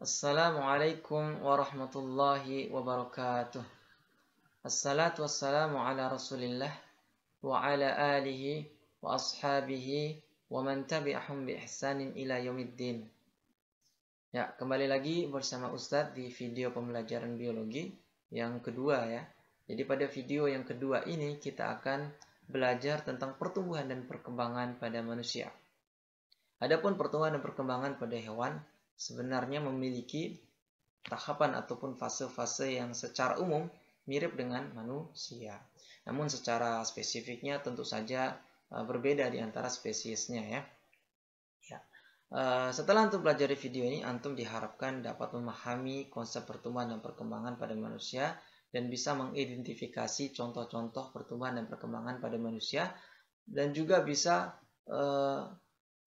Assalamualaikum warahmatullahi wabarakatuh. Assalatu wassalamu ala rasulillah wa ala alihi wa ashabihi wa man tabi'ahum bi ihsanin ila yaumiddin. Ya, kembali lagi bersama Ustaz di video pembelajaran biologi yang kedua ya. Jadi pada video yang kedua ini kita akan belajar tentang pertumbuhan dan perkembangan pada manusia. Adapun pertumbuhan dan perkembangan pada hewan sebenarnya memiliki tahapan ataupun fase-fase yang secara umum mirip dengan manusia. Namun secara spesifiknya tentu saja eh, berbeda di antara spesiesnya ya. ya. Eh, setelah antum pelajari video ini, antum diharapkan dapat memahami konsep pertumbuhan dan perkembangan pada manusia dan bisa mengidentifikasi contoh-contoh pertumbuhan dan perkembangan pada manusia dan juga bisa uh,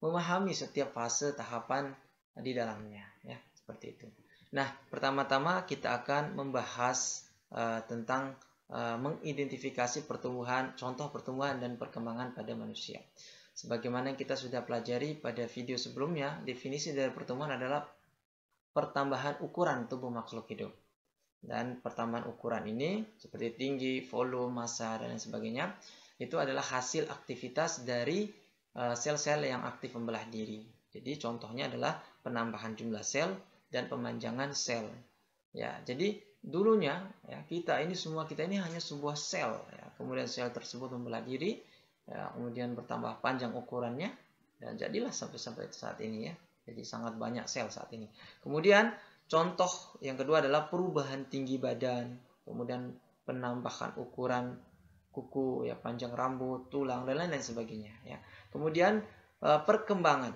memahami setiap fase tahapan di dalamnya ya seperti itu. Nah, pertama-tama kita akan membahas uh, tentang uh, mengidentifikasi pertumbuhan, contoh pertumbuhan dan perkembangan pada manusia. Sebagaimana yang kita sudah pelajari pada video sebelumnya, definisi dari pertumbuhan adalah pertambahan ukuran tubuh makhluk hidup. Dan pertambahan ukuran ini seperti tinggi, volume, massa dan lain sebagainya, itu adalah hasil aktivitas dari eh, sel-sel uh, yang aktif membelah diri jadi contohnya adalah penambahan jumlah sel dan pemanjangan sel. Ya, jadi dulunya ya kita ini semua kita ini hanya sebuah sel ya. Kemudian sel tersebut membelah diri ya, kemudian bertambah panjang ukurannya dan jadilah sampai sampai saat ini ya. Jadi sangat banyak sel saat ini. Kemudian contoh yang kedua adalah perubahan tinggi badan, kemudian penambahan ukuran kuku ya panjang rambut, tulang dan lain-lain sebagainya ya. Kemudian eh, perkembangan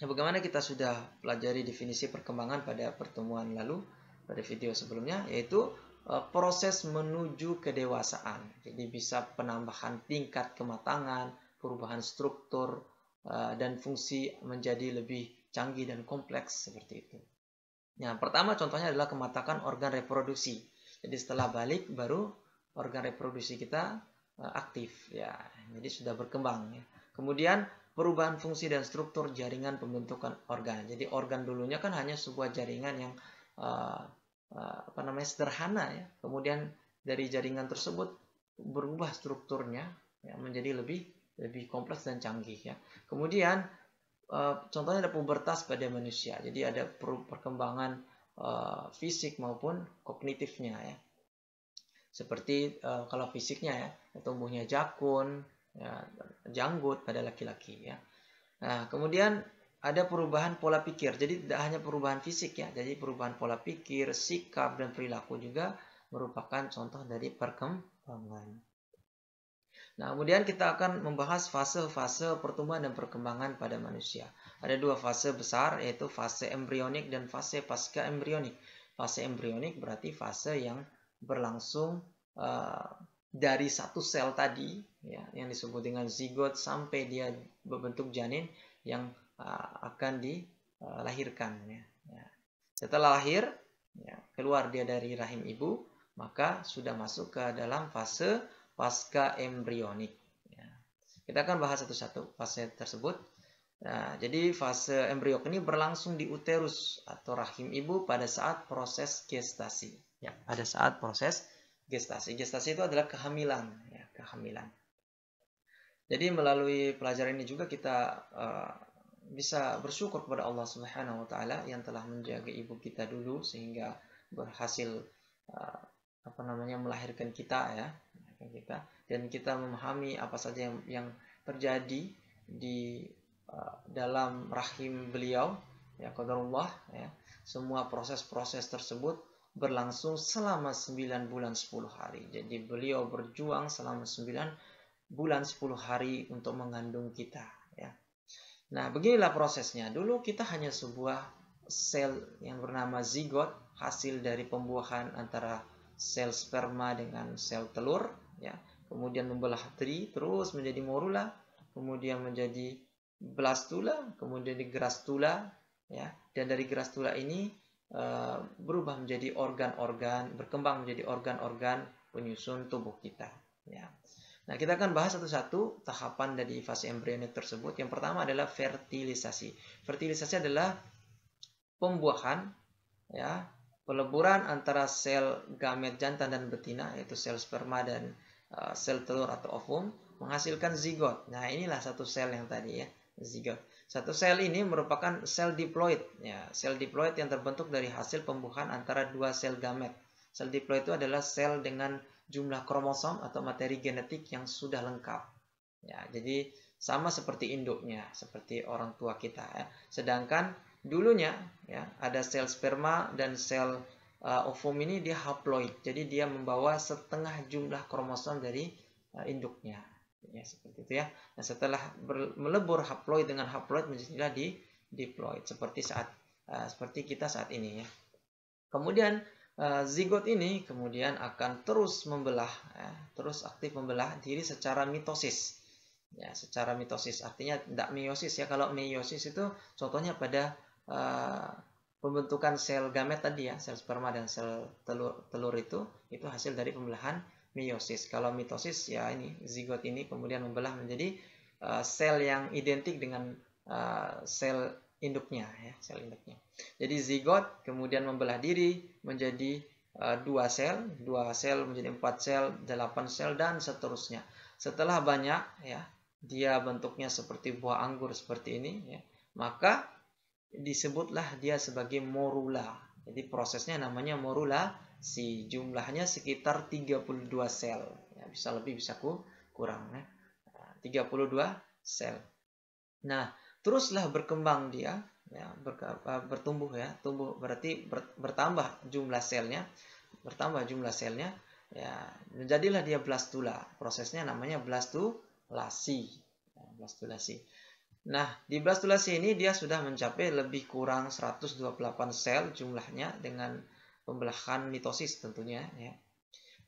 Nah, bagaimana kita sudah pelajari definisi perkembangan pada pertemuan lalu pada video sebelumnya yaitu e, proses menuju kedewasaan. Jadi bisa penambahan tingkat kematangan, perubahan struktur e, dan fungsi menjadi lebih canggih dan kompleks seperti itu. Yang pertama contohnya adalah kematangan organ reproduksi. Jadi setelah balik baru organ reproduksi kita e, aktif ya. Jadi sudah berkembang ya. Kemudian perubahan fungsi dan struktur jaringan pembentukan organ. Jadi organ dulunya kan hanya sebuah jaringan yang uh, uh, apa namanya sederhana ya. Kemudian dari jaringan tersebut berubah strukturnya ya, menjadi lebih lebih kompleks dan canggih ya. Kemudian uh, contohnya ada pubertas pada manusia. Jadi ada per perkembangan uh, fisik maupun kognitifnya ya. Seperti uh, kalau fisiknya ya tumbuhnya jakun, ya, janggut pada laki-laki ya. Nah, kemudian ada perubahan pola pikir. Jadi tidak hanya perubahan fisik ya, jadi perubahan pola pikir, sikap dan perilaku juga merupakan contoh dari perkembangan. Nah, kemudian kita akan membahas fase-fase pertumbuhan dan perkembangan pada manusia. Ada dua fase besar yaitu fase embrionik dan fase pasca embrionik. Fase embrionik berarti fase yang berlangsung uh, dari satu sel tadi ya yang disebut dengan zigot sampai dia berbentuk janin yang uh, akan dilahirkan uh, ya. ya. Setelah lahir ya, keluar dia dari rahim ibu maka sudah masuk ke dalam fase pasca embrionik. Ya. Kita akan bahas satu-satu fase tersebut. Nah, jadi fase embrio ini berlangsung di uterus atau rahim ibu pada saat proses gestasi. Ya, pada saat proses gestasi. Gestasi itu adalah kehamilan, ya, kehamilan. Jadi melalui pelajaran ini juga kita uh, bisa bersyukur kepada Allah Subhanahu wa taala yang telah menjaga ibu kita dulu sehingga berhasil uh, apa namanya melahirkan kita ya, melahirkan kita dan kita memahami apa saja yang, yang terjadi di uh, dalam rahim beliau ya qadarullah ya. Semua proses-proses tersebut berlangsung selama 9 bulan 10 hari. Jadi beliau berjuang selama 9 bulan 10 hari untuk mengandung kita. Ya. Nah beginilah prosesnya. Dulu kita hanya sebuah sel yang bernama zigot hasil dari pembuahan antara sel sperma dengan sel telur ya kemudian membelah tri, terus menjadi morula kemudian menjadi blastula kemudian di grastula ya dan dari gerastula ini Eh, berubah menjadi organ-organ, berkembang menjadi organ-organ penyusun tubuh kita. Ya. Nah, kita akan bahas satu-satu tahapan dari fase embrionik tersebut. Yang pertama adalah fertilisasi. Fertilisasi adalah pembuahan, ya, peleburan antara sel gamet jantan dan betina, yaitu sel sperma dan uh, sel telur atau ovum, menghasilkan zigot. Nah, inilah satu sel yang tadi ya zigot. Satu sel ini merupakan sel diploid. Ya, sel diploid yang terbentuk dari hasil pembuahan antara dua sel gamet. Sel diploid itu adalah sel dengan jumlah kromosom atau materi genetik yang sudah lengkap. Ya, jadi sama seperti induknya, seperti orang tua kita. Ya. Sedangkan dulunya ya, ada sel sperma dan sel uh, ovum ini dia haploid. Jadi dia membawa setengah jumlah kromosom dari uh, induknya ya seperti itu ya nah setelah ber, melebur haploid dengan haploid menjadilah di diploid seperti saat uh, seperti kita saat ini ya kemudian uh, zigot ini kemudian akan terus membelah ya, terus aktif membelah diri secara mitosis ya secara mitosis artinya tidak meiosis ya kalau meiosis itu contohnya pada uh, pembentukan sel gamet tadi ya sel sperma dan sel telur telur itu itu hasil dari pembelahan miosis. Kalau mitosis ya ini zigot ini kemudian membelah menjadi uh, sel yang identik dengan uh, sel induknya ya, sel induknya. Jadi zigot kemudian membelah diri menjadi eh, dua sel, dua sel menjadi empat sel, delapan sel dan seterusnya. Setelah banyak ya, dia bentuknya seperti buah anggur seperti ini ya, maka disebutlah dia sebagai morula. Jadi prosesnya namanya morula si jumlahnya sekitar 32 sel. Ya, bisa lebih bisa ku kurang ya. 32 nah, sel. Nah, teruslah berkembang dia ya ber, eh, bertumbuh ya, tumbuh berarti ber, bertambah jumlah selnya, bertambah jumlah selnya ya menjadilah nah, dia blastula. Prosesnya namanya blastulasi. Ya, blastulasi. Nah, di blastulasi ini dia sudah mencapai lebih kurang 128 sel jumlahnya dengan pembelahan mitosis tentunya ya.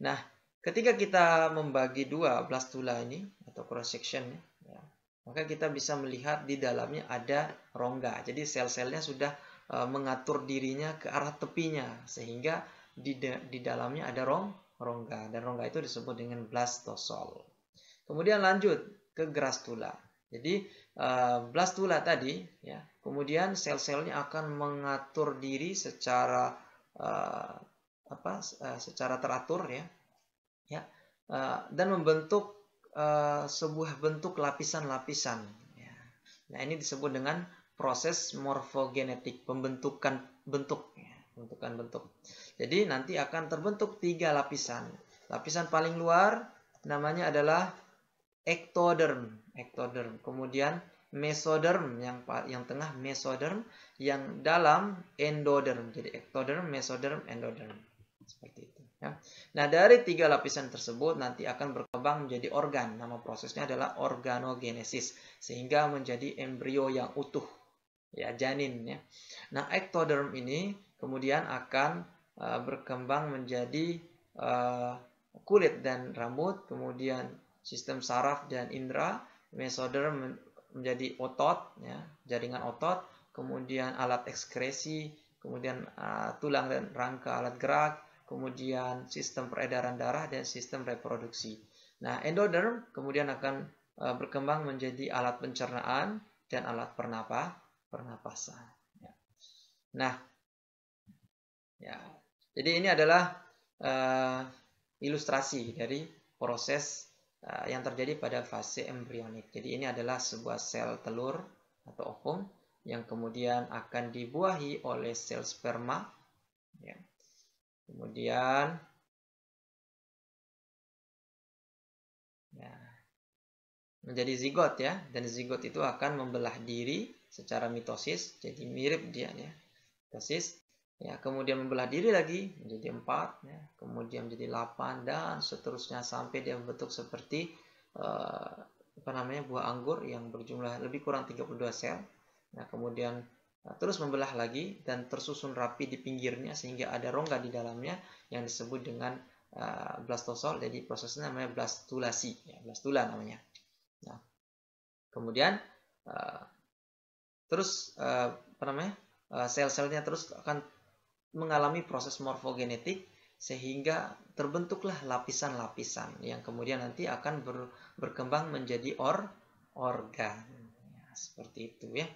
Nah, ketika kita membagi dua blastula ini atau cross section ya, maka kita bisa melihat di dalamnya ada rongga. Jadi sel-selnya sudah e, mengatur dirinya ke arah tepinya sehingga di di dalamnya ada rong rongga dan rongga itu disebut dengan blastosol. Kemudian lanjut ke grastula. Jadi e, blastula tadi ya, kemudian sel-selnya akan mengatur diri secara uh, apa uh, secara teratur ya ya uh, dan membentuk uh, sebuah bentuk lapisan-lapisan ya. nah ini disebut dengan proses morfogenetik pembentukan bentuk ya, pembentukan bentuk jadi nanti akan terbentuk tiga lapisan lapisan paling luar namanya adalah ektoderm ektoderm kemudian mesoderm yang yang tengah mesoderm yang dalam endoderm jadi ectoderm mesoderm endoderm seperti itu ya. nah dari tiga lapisan tersebut nanti akan berkembang menjadi organ nama prosesnya adalah organogenesis sehingga menjadi embrio yang utuh ya janin ya nah ectoderm ini kemudian akan uh, berkembang menjadi uh, kulit dan rambut kemudian sistem saraf dan indera mesoderm menjadi otot, ya, jaringan otot, kemudian alat ekskresi, kemudian uh, tulang dan rangka alat gerak, kemudian sistem peredaran darah dan sistem reproduksi. Nah, endoderm kemudian akan uh, berkembang menjadi alat pencernaan dan alat pernapas. pernapasan. Ya. Nah, ya, jadi ini adalah uh, ilustrasi dari proses Eh, yang terjadi pada fase embrionik. Jadi ini adalah sebuah sel telur atau ovum yang kemudian akan dibuahi oleh sel sperma. Ya. Kemudian ya, menjadi zigot ya, dan zigot itu akan membelah diri secara mitosis, jadi mirip dia ya. Mitosis ya kemudian membelah diri lagi menjadi empat ya, kemudian menjadi delapan dan seterusnya sampai dia membentuk seperti eh, apa namanya buah anggur yang berjumlah lebih kurang 32 sel nah kemudian nah, terus membelah lagi dan tersusun rapi di pinggirnya sehingga ada rongga di dalamnya yang disebut dengan eh, blastosol jadi prosesnya namanya blastulasi ya, blastula namanya nah kemudian eh, terus eh, apa namanya eh, sel-selnya terus akan mengalami proses morfogenetik sehingga terbentuklah lapisan-lapisan yang kemudian nanti akan ber, berkembang menjadi or organ ya, seperti itu ya.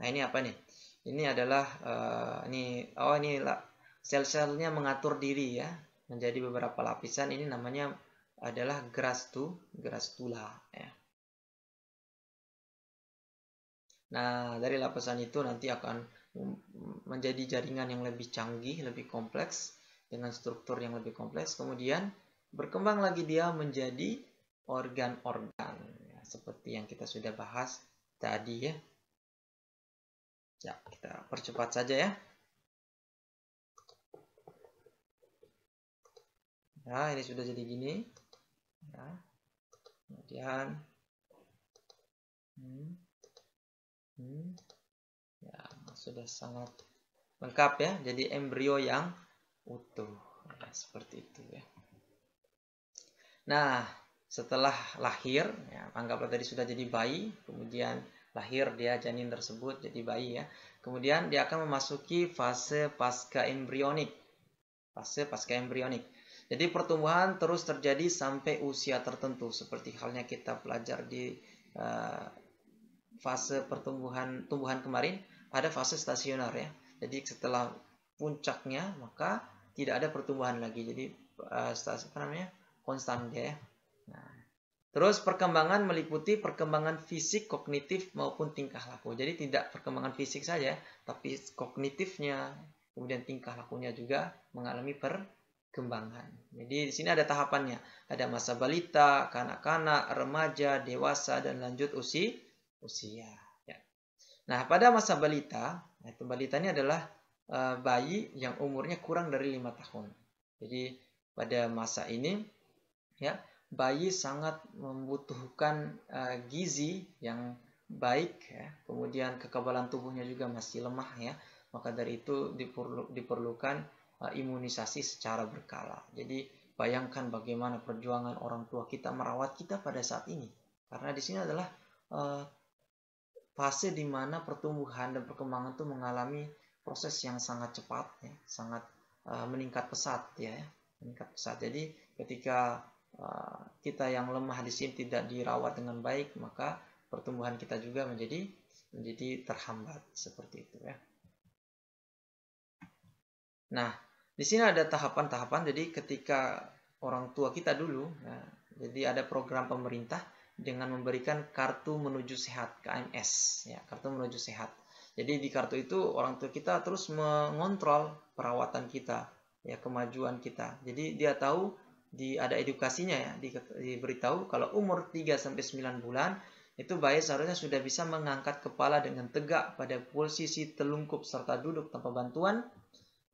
Nah ini apa nih? Ini adalah uh, ini oh ini sel-selnya mengatur diri ya menjadi beberapa lapisan. Ini namanya adalah grastu grastula ya. Nah dari lapisan itu nanti akan menjadi jaringan yang lebih canggih, lebih kompleks dengan struktur yang lebih kompleks. Kemudian berkembang lagi dia menjadi organ-organ ya, seperti yang kita sudah bahas tadi ya. Ya, kita percepat saja ya. Ya, ini sudah jadi gini. Ya. Kemudian hmm. Hmm sudah sangat lengkap ya. Jadi embrio yang utuh. Ya, seperti itu ya. Nah, setelah lahir, ya, anggaplah tadi sudah jadi bayi, kemudian lahir dia janin tersebut jadi bayi ya. Kemudian dia akan memasuki fase pasca embrionik. Fase pasca embrionik. Jadi pertumbuhan terus terjadi sampai usia tertentu seperti halnya kita pelajar di uh, fase pertumbuhan tumbuhan kemarin pada fase stasioner ya. Jadi setelah puncaknya maka tidak ada pertumbuhan lagi. Jadi uh, eh, stasi, apa namanya? konstan dia ya. Nah, terus perkembangan meliputi perkembangan fisik, kognitif maupun tingkah laku. Jadi tidak perkembangan fisik saja, tapi kognitifnya, kemudian tingkah lakunya juga mengalami perkembangan. Jadi di sini ada tahapannya. Ada masa balita, kanak-kanak, remaja, dewasa dan lanjut usia usia. Nah, pada masa balita, ya, itu balita ini adalah eh, bayi yang umurnya kurang dari lima tahun. Jadi pada masa ini, ya bayi sangat membutuhkan eh, gizi yang baik, ya. kemudian kekebalan tubuhnya juga masih lemah ya. Maka dari itu diperlu, diperlukan uh, imunisasi secara berkala. Jadi bayangkan bagaimana perjuangan orang tua kita merawat kita pada saat ini, karena di sini adalah uh, fase di mana pertumbuhan dan perkembangan itu mengalami proses yang sangat cepat, ya, sangat uh, meningkat pesat, ya, ya, meningkat pesat. Jadi ketika uh, kita yang lemah di sini tidak dirawat dengan baik, maka pertumbuhan kita juga menjadi menjadi terhambat seperti itu, ya. Nah, di sini ada tahapan-tahapan. Jadi ketika orang tua kita dulu, ya, jadi ada program pemerintah dengan memberikan kartu menuju sehat KMS ya kartu menuju sehat jadi di kartu itu orang tua kita terus mengontrol perawatan kita ya kemajuan kita jadi dia tahu di ada edukasinya ya di, diberitahu kalau umur 3 sampai 9 bulan itu bayi seharusnya sudah bisa mengangkat kepala dengan tegak pada posisi telungkup serta duduk tanpa bantuan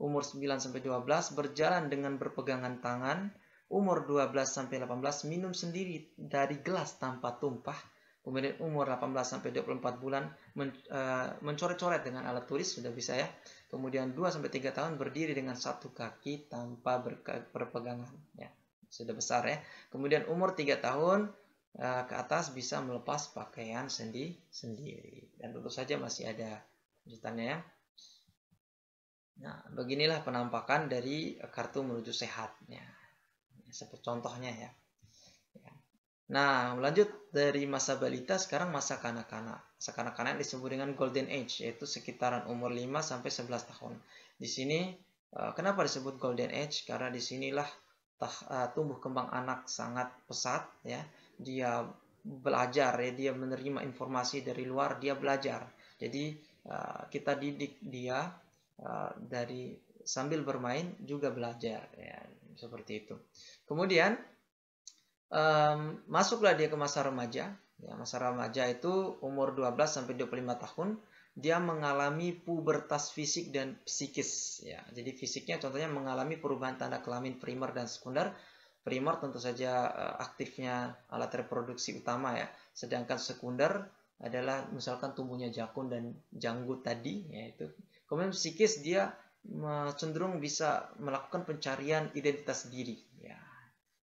umur 9 sampai 12 berjalan dengan berpegangan tangan umur 12 sampai 18 minum sendiri dari gelas tanpa tumpah, kemudian umur 18 sampai 24 bulan men, uh, mencoret-coret dengan alat tulis sudah bisa ya. Kemudian 2 sampai 3 tahun berdiri dengan satu kaki tanpa berpegangan ya. Sudah besar ya. Kemudian umur 3 tahun uh, ke atas bisa melepas pakaian sendi sendiri. Dan tentu saja masih ada lanjutannya ya. Nah, beginilah penampakan dari kartu menuju sehatnya seperti contohnya ya. ya. Nah, lanjut dari masa balita sekarang masa kanak-kanak. Masa kanak-kanak disebut dengan golden age, yaitu sekitaran umur 5 sampai 11 tahun. Di sini eh, kenapa disebut golden age? Karena disinilah eh, tumbuh kembang anak sangat pesat ya. Dia belajar ya, dia menerima informasi dari luar, dia belajar. Jadi eh, kita didik dia dari sambil bermain juga belajar ya seperti itu. Kemudian um, masuklah dia ke masa remaja. Ya, masa remaja itu umur 12 sampai 25 tahun dia mengalami pubertas fisik dan psikis ya. Jadi fisiknya contohnya mengalami perubahan tanda kelamin primer dan sekunder. Primer tentu saja eh, aktifnya alat reproduksi utama ya. Sedangkan sekunder adalah misalkan tumbuhnya jakun dan janggut tadi Itu Kemudian psikis dia cenderung bisa melakukan pencarian identitas diri ya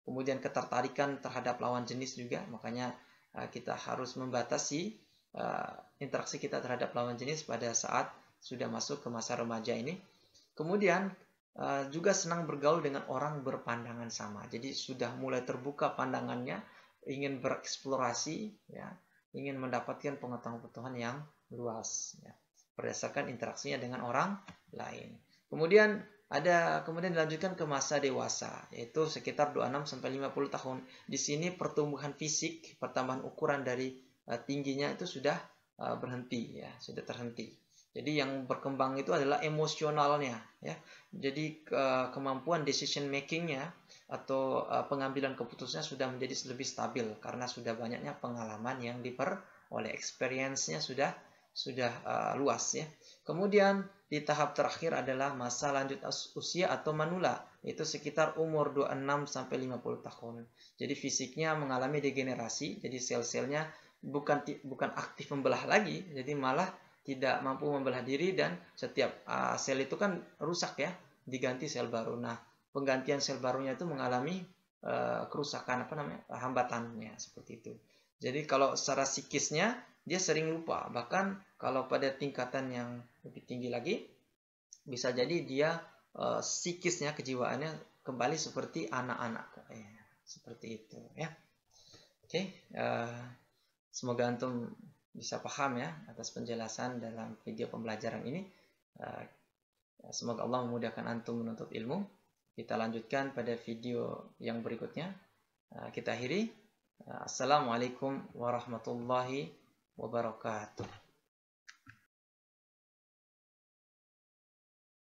kemudian ketertarikan terhadap lawan jenis juga makanya uh, kita harus membatasi uh, interaksi kita terhadap lawan jenis pada saat sudah masuk ke masa remaja ini kemudian uh, juga senang bergaul dengan orang berpandangan sama jadi sudah mulai terbuka pandangannya ingin bereksplorasi ya ingin mendapatkan pengetahuan-pengetahuan yang luas ya berdasarkan interaksinya dengan orang lain. Kemudian ada kemudian dilanjutkan ke masa dewasa yaitu sekitar 26 sampai 50 tahun. Di sini pertumbuhan fisik, pertambahan ukuran dari uh, tingginya itu sudah uh, berhenti ya, sudah terhenti. Jadi yang berkembang itu adalah emosionalnya ya. Jadi ke eh, kemampuan decision makingnya atau pengambilan keputusannya sudah menjadi lebih stabil karena sudah banyaknya pengalaman yang diperoleh, experience-nya sudah sudah uh, luas ya. Kemudian di tahap terakhir adalah masa lanjut usia atau manula, itu sekitar umur 26 sampai 50 tahun. Jadi fisiknya mengalami degenerasi, jadi sel-selnya bukan bukan aktif membelah lagi, jadi malah tidak mampu membelah diri dan setiap uh, sel itu kan rusak ya, diganti sel baru. Nah, penggantian sel barunya itu mengalami uh, kerusakan apa namanya? hambatannya seperti itu. Jadi kalau secara psikisnya dia sering lupa. Bahkan kalau pada tingkatan yang lebih tinggi lagi, bisa jadi dia e, psikisnya, kejiwaannya kembali seperti anak-anak. Eh, seperti itu ya. Oke, e, semoga antum bisa paham ya atas penjelasan dalam video pembelajaran ini. E, semoga Allah memudahkan antum menuntut ilmu. Kita lanjutkan pada video yang berikutnya. kita akhiri. Assalamualaikum warahmatullahi wabarakatuh wabarakatuh